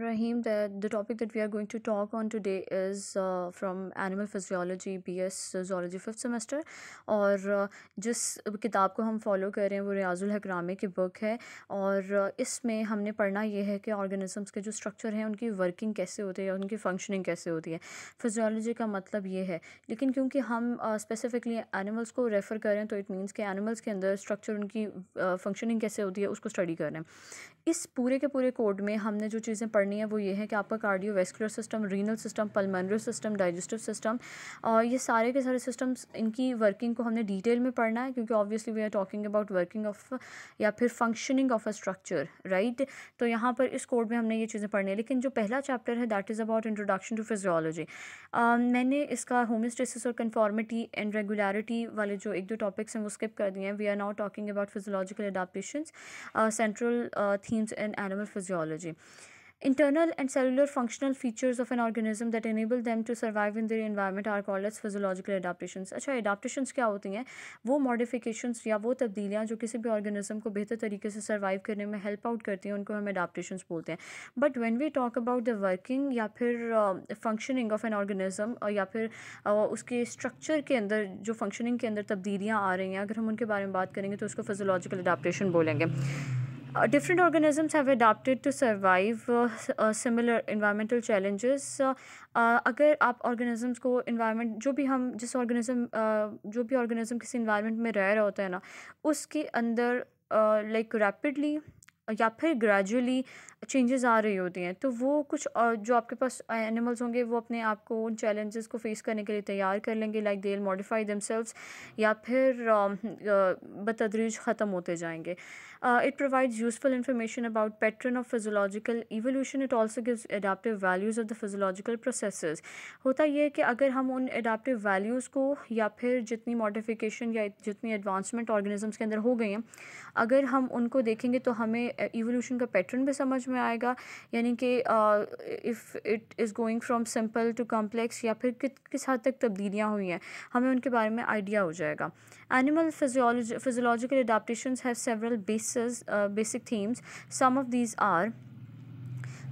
Rahim, the, the topic that we are going to talk on today is uh, from Animal Physiology, BS Zoology, fifth semester और uh, जिस किताब को हम follow कर रहे हैं वो रियाजुल हकरामे की बुक है और uh, इसमें हमने पढ़ना ये है कि ऑर्गेनिजम्स के जो स्ट्रक्चर हैं उनकी वर्किंग कैसे होती है उनकी फंक्शनिंग कैसे होती है फिजियोलॉजी का मतलब ये है लेकिन क्योंकि हम स्पेसिफिकली uh, एनिमल्स को रेफ़र करें तो इट मीन्स कि एनिमल्स के अंदर स्ट्रक्चर उनकी फंक्शनिंग कैसे होती है उसको स्टडी कर रहे हैं इस पूरे के पूरे कोड में हमने जो चीज़ें पढ़ करनी है वो ये है कि आपका vascular system renal system pulmonary system digestive system और ये सारे के सारे सिस्टम्स इनकी वर्किंग को हमने डिटेल में पढ़ना है क्योंकि obviously we are talking about working of या फिर functioning of a structure right तो यहाँ पर इस कोड में हमने ये चीज़ें पढ़नी है लेकिन जो पहला चैप्टर है that is about introduction to physiology मैंने इसका होमस्टेसिस और कन्फॉर्मिटी एंड रेगुलरिटी वाले जो एक दो टॉपिक्स हैं वो स्किप कर दिए हैं we are now talking about physiological adaptation central themes in animal physiology Internal and cellular functional features of an organism that enable them to survive in their environment are called as physiological adaptations. अच्छा adaptations क्या होती हैं वो modifications या वो तब्दीलियाँ जो किसी भी organism को बेहतर तरीके से survive करने में help out करती हैं उनको हम adaptations बोलते हैं But when we talk about the working या फिर uh, functioning of an organism uh, या फिर uh, उसके structure के अंदर जो functioning के अंदर तब्दीलियाँ आ रही हैं अगर हम उनके बारे में बात करेंगे तो उसको physiological adaptation बोलेंगे Uh, different organisms have adapted to survive uh, uh, similar environmental challenges. Uh, अगर आप organisms को environment जो भी हम जिस organism uh, जो भी organism किसी environment में रह रहा होता है ना उसके अंदर uh, like rapidly या फिर ग्रेजुअली चेंजेस आ रही होती हैं तो वो कुछ और जो आपके पास एनिमल्स होंगे वो अपने आप को उन चैलेंजेस को फेस करने के लिए तैयार कर लेंगे लाइक दे मॉडिफाई दमसेल्व्स या फिर uh, uh, बतदरीज ख़त्म होते जाएंगे uh, Uh, it provides useful information about pattern of physiological evolution. It also gives adaptive values of the physiological processes. hota ye hai ki agar hum un adaptive values ko ya phir jitni modification ya jitni advancement organisms ke andar ho gayi hain agar hum unko dekhenge to hame evolution ka pattern भी समझ में आएगा यानी कि if it is going from simple to complex या फिर kis had tak tabdiliyan hui hain hame unke bare mein idea ho jayega animal physiology physiological adaptations have several basic uh, basic themes some of these are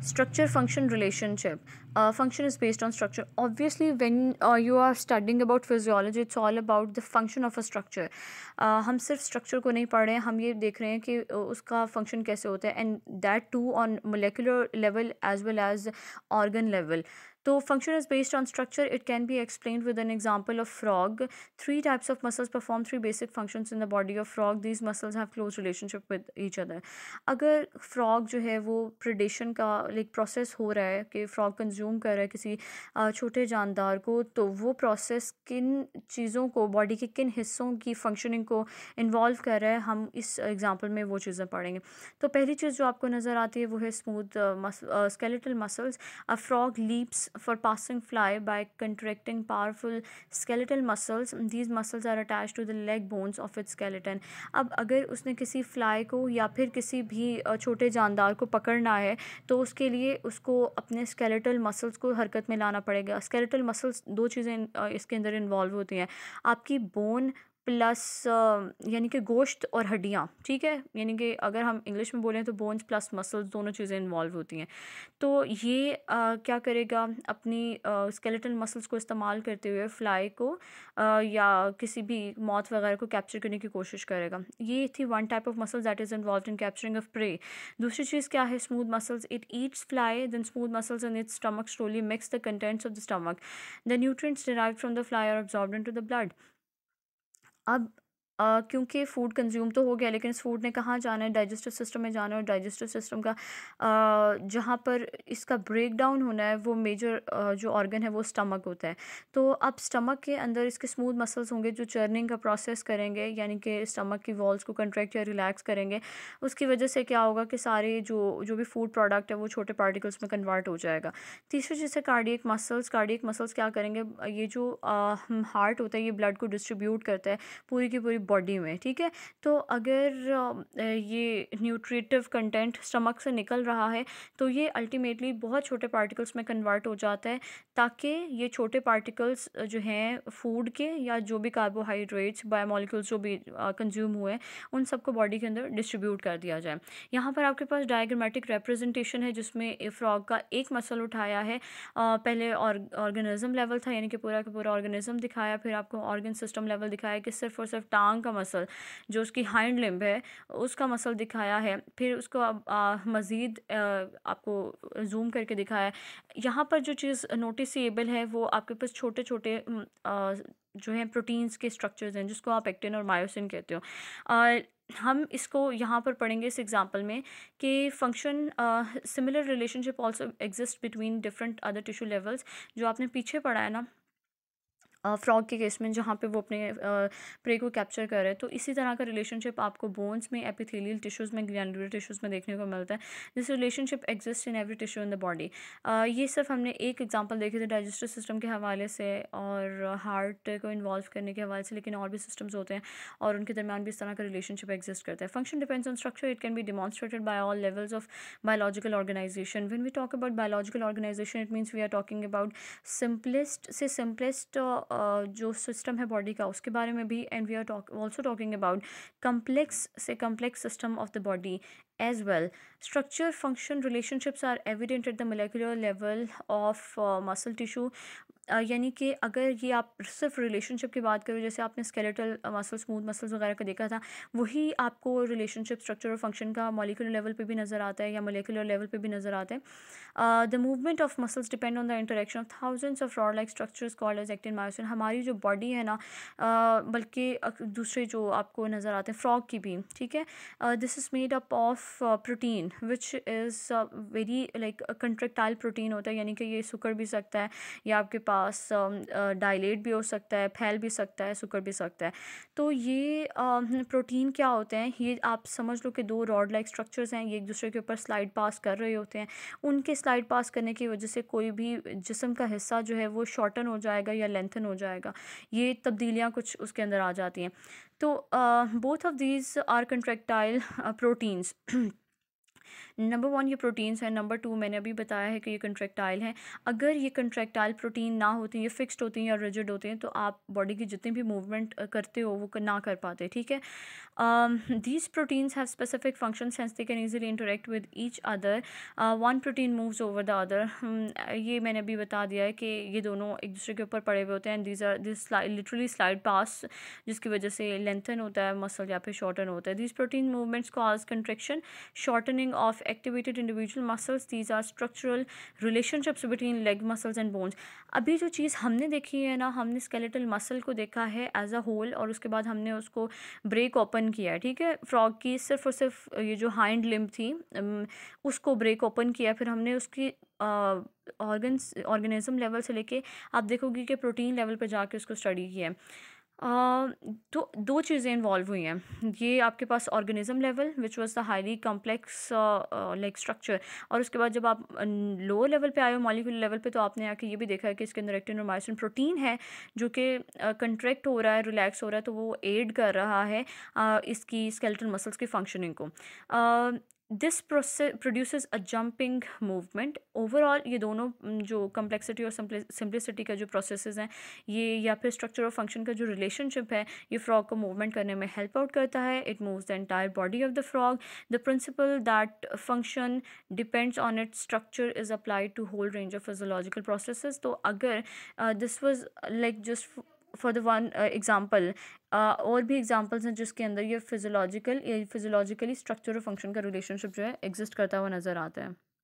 structure function relationship uh, function is based on structure obviously when uh, you are studying about physiology it's all about the function of a structure uh, हम structure को नहीं पढ़ रहे हैं हम ये देख function कैसे and that too on molecular level as well as organ level तो function is based on structure it can be explain with an example of frog three types of muscles perform three basic function in the body of frog these muscle have close relationship with each other अगर frog जो है वो प्रडेशन का like process हो रहा है कि frog consume कर रहा है किसी छोटे जानदार को तो वो प्रोसेस किन चीज़ों को बॉडी के किन हिस्सों की फंक्शनिंग को इन्वॉल्व कर रहा है हम इस एग्जाम्पल में वो चीज़ें पढ़ेंगे तो पहली चीज़ जो आपको नज़र आती है वो है smooth muscle skeletal muscles a frog leaps for passing fly by contracting powerful skeletal muscles these muscles are attached to the leg bones of its skeleton ab agar usne kisi fly ko ya phir kisi bhi chote jandar ko pakadna hai to uske liye usko apne skeletal muscles ko harkat mein lana padega skeletal muscles do cheeze iske andar involve hoti hain aapki bone plus यानी कि गोश्त और हड्डियाँ ठीक है यानी कि अगर हम इंग्लिश में बोलें तो बोन्स प्लस मसल्स दोनों चीज़ें इन्वॉल्व होती हैं तो ये आ, क्या करेगा अपनी स्केलेटल मसल्स को इस्तेमाल करते हुए फ्लाई को आ, या किसी भी मौत वगैरह को कैप्चर करने की कोशिश करेगा ये थी one type of muscle that is involve in capturing of prey दूसरी चीज़ क्या है smooth muscles it eats fly then smooth muscles in its stomach mix the contents of the stomach the nutrients derive from the fly are absorb into the blood अब क्योंकि food consume तो हो गया लेकिन इस food ने कहाँ जाना है डाइजेस्टिव सिस्टम में जाना है और डाइजेस्टिव सिस्टम का जहाँ पर इसका ब्रेक डाउन होना है वो मेजर जो ऑर्गन है वो स्टमक होता है तो अब स्टमक के अंदर इसके स्मूथ मसल्स होंगे जो चर्निंग का प्रोसेस करेंगे यानी कि स्टमक की वॉल्स को कंट्रैक्ट या रिलैक्स करेंगे उसकी वजह से क्या होगा कि सारे जो जो भी फूड प्रोडक्ट है वो छोटे पार्टिकल्स में कन्वर्ट हो जाएगा तीसरी चीज़ है कार्डियक मसल्स कार्डियक मसल्स क्या करेंगे ये जो हार्ट होता है ये ब्लड को डिस्ट्रीब्यूट करता है पूरी की पूरी बॉडी में ठीक है तो अगर ये न्यूट्रिटिव कंटेंट स्टमक से निकल रहा है तो ये अल्टीमेटली बहुत छोटे पार्टिकल्स में कन्वर्ट हो जाता है ताकि ये छोटे पार्टिकल्स जो हैं फूड के या जो भी कार्बोहाइड्रेट्स बायोमोलिकल्स जो भी कंज्यूम हुए हैं उन सबको बॉडी के अंदर डिस्ट्रीब्यूट कर दिया जाए यहाँ पर आपके पास डायग्रामेटिक रिप्रेजेंटेशन है जिसमें फ्रॉग का एक मसल उठाया है आ, पहले ऑर्गेनिज्म लेवल था यानी कि पूरा का पूरा ऑर्गेनिज्म दिखाया फिर आपको ऑर्गन सिस्टम लेवल दिखाया कि सिर्फ और सिर्फ टांग टांग का मसल जो उसकी हाइंड लिम्ब है उसका मसल दिखाया है फिर उसको मज़ीद आपको जूम करके दिखाया है यहाँ पर जो चीज़ नोटिसबल है वो आपके पास छोटे छोटे जो है प्रोटीन्स के स्ट्रक्चर्स हैं जिसको आप एक्टिन और मायोसिन कहते हो हम इसको यहाँ पर पढ़ेंगे इस एग्ज़ाम्पल में कि function similar relationship also exist between different other tissue levels जो आपने पीछे पढ़ा है ना फ्रॉग के केस में जहाँ पे वो अपने प्रे को कैप्चर कर रहे हैं तो इसी तरह का रिलेशनशिप आपको बोन्स में एपिथेलियल टिश्यूज़ में ग्लैंडुलर टिश्यूज़ में देखने को मिलता है this relationship exist in every tissue in the body ये सिर्फ हमने एक एग्जाम्पल देखे थे डाइजेस्टिव सिस्टम के हवाले से और हार्ट को इन्वॉल्व करने के हवाले से लेकिन और भी सिस्टम्स होते हैं और उनके दरमियान भी इस तरह का रिलेशनशिप एग्जिस्ट करता है function depends on structure it can be demonstrated by all levels of biological organization when we talk about biological organization it means we are talking about simplest से सिंपलेस्ट uh, जो system है body का उसके बारे में भी and we are also talking about complex से complex system of the body as well structure function relationships are evident at the molecular level of muscle tissue यानी कि अगर ये आप सिर्फ रिलेशनशिप की बात करो जैसे आपने स्केलेटल मसल्स स्मूथ मसल्स वगैरह का देखा था वही आपको रिलेशनशिप स्ट्रक्चर और फंक्शन का मॉलिकुलर लेवल पे भी नज़र आता है या मोलिकुलर लेवल पे भी नज़र आता है the movement of muscles depend on the interaction of thousands of rod like structures call as actin myosin हमारी जो बॉडी है ना uh, बल्कि दूसरे जो आपको नज़र आते हैं फ्रॉग की भी ठीक है this is made up of protein which is very like contractile protein होता है यानी कि ये सुकर भी सकता है या आपके पास पास डायलेट भी हो सकता है फैल भी सकता है सुकड़ भी सकता है तो ये प्रोटीन क्या होते हैं ये आप समझ लो कि दो रॉड लाइक स्ट्रक्चर्स हैं ये एक दूसरे के ऊपर स्लाइड पास कर रहे होते हैं उनके स्लाइड पास करने की वजह से कोई भी जिसम का हिस्सा जो है वो शॉर्टन हो जाएगा या लेंथन हो जाएगा ये तब्दीलियाँ कुछ उसके अंदर आ जाती हैं तो both of these are contractile proteins number one ये प्रोटीन्स हैं नंबर टू मैंने अभी बताया है कि ये कंट्रेक्टाइल हैं अगर ये कंट्रेक्टाइल प्रोटीन ना होती ये फिक्स्ड होती हैं या रिजिड होते हैं तो आप बॉडी की जितनी भी मूवमेंट करते हो वो ना कर पाते ठीक है these proteins have specific function since they can easily interact with each other one protein moves over the other ये मैंने अभी बता दिया है कि ये दोनों एक दूसरे के ऊपर पड़े हुए होते हैं these are this literally slide pass जिसकी वजह से लेंथन होता है मसल या फिर शॉर्टन होता है these protein movements cause contraction shortening of activated individual muscles these are structural relationships between leg muscles and bones अभी जो चीज़ हमने देखी है ना हमने स्केलेटल मसल को देखा है एज अ होल और उसके बाद हमने उसको ब्रेक ओपन किया है ठीक है फ्रॉग की सिर्फ और सिर्फ ये जो हाइंड लिम्ब थी उसको ब्रेक ओपन किया फिर हमने उसकी ऑर्गन्स ऑर्गेनिज्म लेवल से लेके आप देखोगे कि प्रोटीन लेवल पर जाके उसको स्टडी किया है तो दो चीज़ें इन्वॉल्व हुई हैं ये आपके पास organism level which was the highly complex like structure और उसके बाद जब आप लोअर लेवल पे आए हो मॉलिकुलर लेवल पे तो आपने आके ये भी देखा है कि इसके अंदर एक्टिन और प्रोटीन है जो कि कंट्रैक्ट uh, हो रहा है रिलैक्स हो रहा है तो वो एड कर रहा है uh, इसकी स्केल्टन मसल्स की फंक्शनिंग को uh, this process produce a jumping movement overall ये दोनों जो कम्प्लेक्सिटी और सिम्प्लिसिटी का जो प्रोसेस हैं ये या फिर स्ट्रक्चर और फंक्शन का जो रिलेशनशिप है ये फ्रॉग को मूवमेंट करने में हेल्प आउट करता है it move the entire body of the frog the principle that function depends on it structure is applied to whole range of physiological process तो अगर this was like just for the one example और भी examples हैं जिसके अंदर ये physiological physiologically structure और function का रिलेशनशिप जो है एग्जिस्ट करता हुआ नज़र आता है